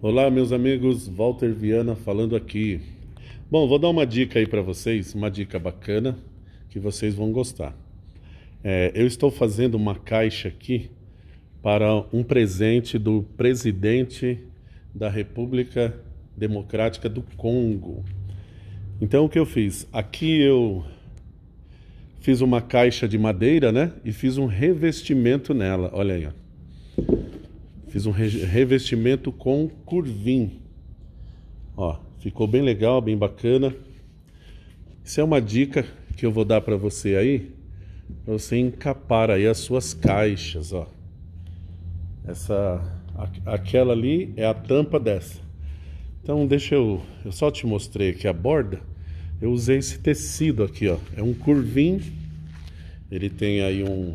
Olá, meus amigos, Walter Viana falando aqui. Bom, vou dar uma dica aí para vocês, uma dica bacana que vocês vão gostar. É, eu estou fazendo uma caixa aqui para um presente do presidente da República Democrática do Congo. Então, o que eu fiz? Aqui eu fiz uma caixa de madeira, né? E fiz um revestimento nela. Olha aí, ó. Fiz um revestimento com curvin, Ó, ficou bem legal, bem bacana. Isso é uma dica que eu vou dar para você aí, para você encapar aí as suas caixas, ó. Essa aquela ali é a tampa dessa. Então deixa eu, eu só te mostrei aqui a borda. Eu usei esse tecido aqui, ó. É um curvin, Ele tem aí um,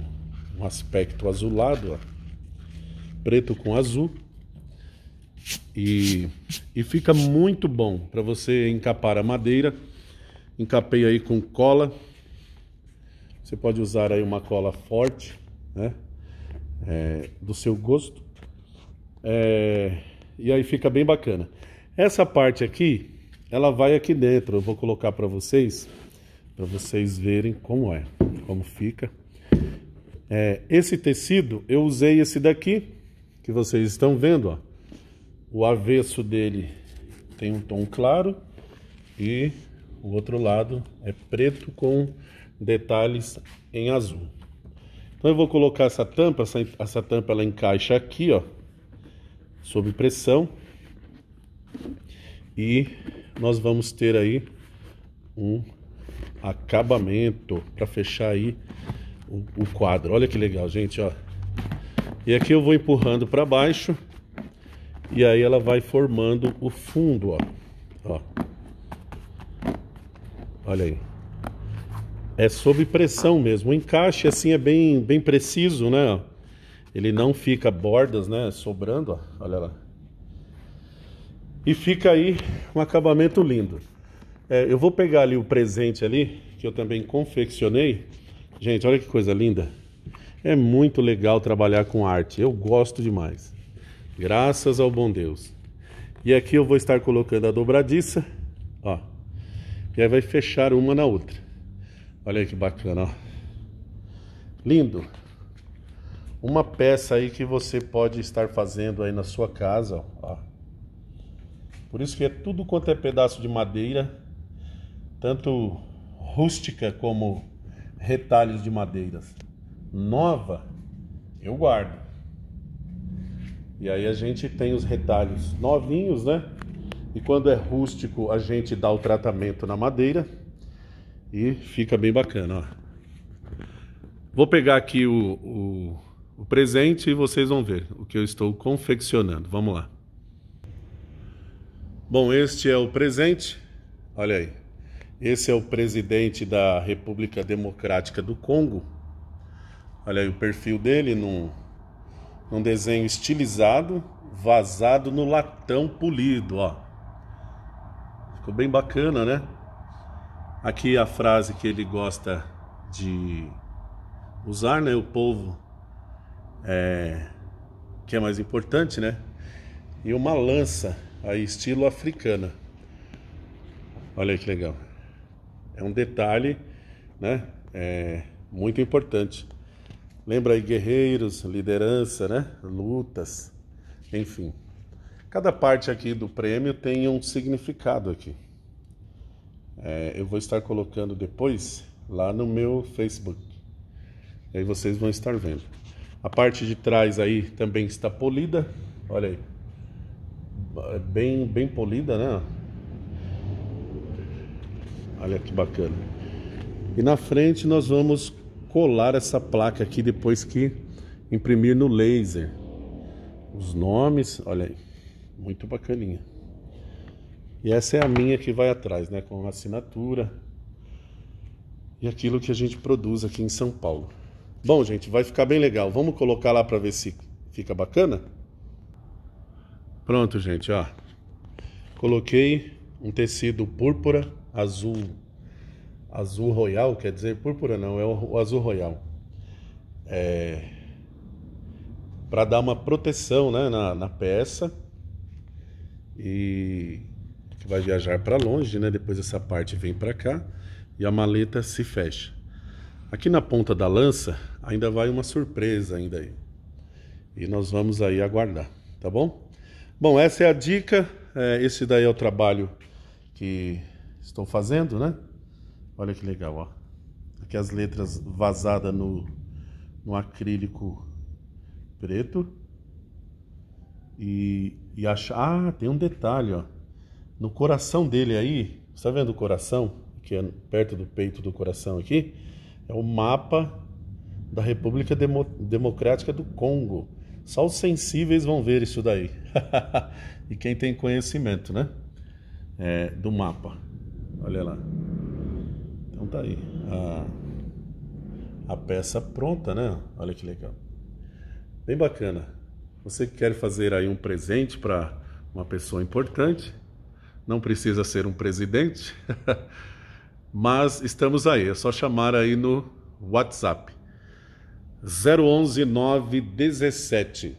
um aspecto azulado, ó preto com azul. E, e fica muito bom para você encapar a madeira. Encapei aí com cola. Você pode usar aí uma cola forte, né? É, do seu gosto. É, e aí fica bem bacana. Essa parte aqui, ela vai aqui dentro. Eu vou colocar para vocês, para vocês verem como é, como fica. É, esse tecido, eu usei esse daqui que vocês estão vendo, ó, o avesso dele tem um tom claro e o outro lado é preto com detalhes em azul. Então eu vou colocar essa tampa, essa, essa tampa ela encaixa aqui, ó, sob pressão. E nós vamos ter aí um acabamento para fechar aí o, o quadro. Olha que legal, gente, ó. E aqui eu vou empurrando para baixo e aí ela vai formando o fundo, ó. ó. Olha aí. É sob pressão mesmo. O encaixe assim é bem, bem preciso, né? Ele não fica bordas, né? Sobrando, ó. Olha lá. E fica aí um acabamento lindo. É, eu vou pegar ali o presente ali, que eu também confeccionei. Gente, olha que coisa linda. É muito legal trabalhar com arte, eu gosto demais. Graças ao bom Deus. E aqui eu vou estar colocando a dobradiça, ó. E aí vai fechar uma na outra. Olha aí que bacana, ó. Lindo. Uma peça aí que você pode estar fazendo aí na sua casa, ó. Por isso que é tudo quanto é pedaço de madeira, tanto rústica como retalhos de madeiras nova, eu guardo. E aí a gente tem os retalhos novinhos, né? E quando é rústico, a gente dá o tratamento na madeira e fica bem bacana, ó. Vou pegar aqui o, o, o presente e vocês vão ver o que eu estou confeccionando. Vamos lá. Bom, este é o presente. Olha aí. Esse é o presidente da República Democrática do Congo, Olha aí o perfil dele num, num desenho estilizado, vazado no latão polido, ó. Ficou bem bacana, né? Aqui a frase que ele gosta de usar, né? O povo é que é mais importante, né? E uma lança, aí estilo africana. Olha aí que legal. É um detalhe, né? É muito importante. Lembra aí guerreiros, liderança, né? Lutas, enfim. Cada parte aqui do prêmio tem um significado aqui. É, eu vou estar colocando depois lá no meu Facebook. E aí vocês vão estar vendo. A parte de trás aí também está polida. Olha aí. Bem, bem polida, né? Olha que bacana. E na frente nós vamos colar essa placa aqui depois que imprimir no laser. Os nomes, olha aí, muito bacaninha. E essa é a minha que vai atrás, né, com assinatura e aquilo que a gente produz aqui em São Paulo. Bom, gente, vai ficar bem legal. Vamos colocar lá para ver se fica bacana? Pronto, gente, ó. Coloquei um tecido púrpura, azul azul royal, quer dizer, púrpura não, é o azul royal. É, para dar uma proteção né, na, na peça e que vai viajar para longe, né? Depois essa parte vem para cá e a maleta se fecha. Aqui na ponta da lança ainda vai uma surpresa ainda aí. E nós vamos aí aguardar, tá bom? Bom, essa é a dica. É, esse daí é o trabalho que estou fazendo, né? Olha que legal, ó. Aqui as letras vazadas no, no acrílico preto. E, e acha... Ah, tem um detalhe, ó. No coração dele aí, está vendo o coração? Que é perto do peito do coração aqui. É o mapa da República Demo... Democrática do Congo. Só os sensíveis vão ver isso daí. e quem tem conhecimento, né? É, do mapa. Olha lá tá aí a, a peça pronta, né? Olha que legal. Bem bacana. Você que quer fazer aí um presente para uma pessoa importante, não precisa ser um presidente, mas estamos aí, é só chamar aí no WhatsApp. 011 917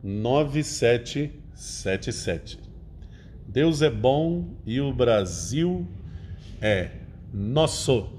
77 Deus é bom e o Brasil é nosso.